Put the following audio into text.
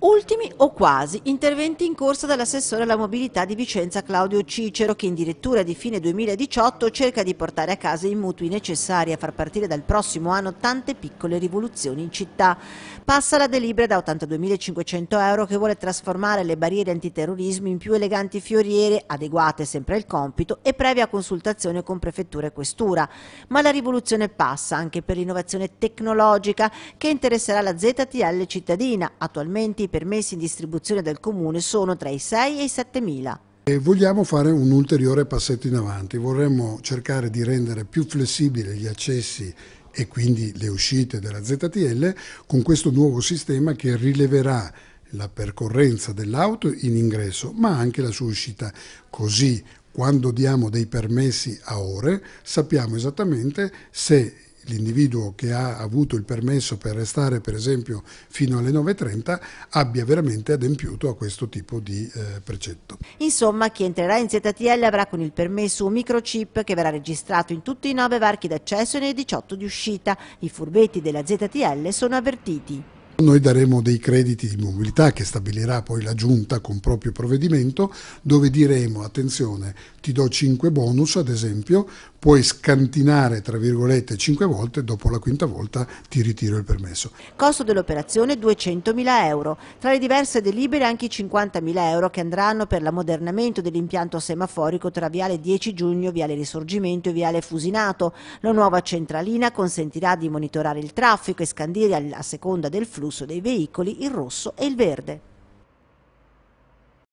Ultimi o quasi interventi in corso dall'assessore alla mobilità di Vicenza Claudio Cicero che in direttura di fine 2018 cerca di portare a casa i mutui necessari a far partire dal prossimo anno tante piccole rivoluzioni in città. Passa la delibera da 82.500 euro che vuole trasformare le barriere antiterrorismo in più eleganti fioriere, adeguate sempre al compito e previa consultazione con prefettura e questura. Ma la rivoluzione passa anche per l'innovazione tecnologica che interesserà la ZTL cittadina, attualmente i permessi in distribuzione del Comune sono tra i 6 e i 7 mila. E vogliamo fare un ulteriore passetto in avanti, vorremmo cercare di rendere più flessibili gli accessi e quindi le uscite della ZTL con questo nuovo sistema che rileverà la percorrenza dell'auto in ingresso ma anche la sua uscita così quando diamo dei permessi a ore sappiamo esattamente se l'individuo che ha avuto il permesso per restare per esempio fino alle 9.30 abbia veramente adempiuto a questo tipo di eh, precetto. Insomma chi entrerà in ZTL avrà con il permesso un microchip che verrà registrato in tutti i 9 varchi d'accesso e nei 18 di uscita. I furbetti della ZTL sono avvertiti. Noi daremo dei crediti di mobilità che stabilirà poi la giunta con proprio provvedimento dove diremo attenzione ti do 5 bonus ad esempio, puoi scantinare tra virgolette 5 volte, dopo la quinta volta ti ritiro il permesso. Costo dell'operazione 200.000 euro, tra le diverse delibere anche i 50.000 euro che andranno per l'ammodernamento dell'impianto semaforico tra Viale 10 Giugno, Viale Risorgimento e Viale Fusinato. La nuova centralina consentirà di monitorare il traffico e scandire a seconda del flusso l'uso dei veicoli, il rosso e il verde.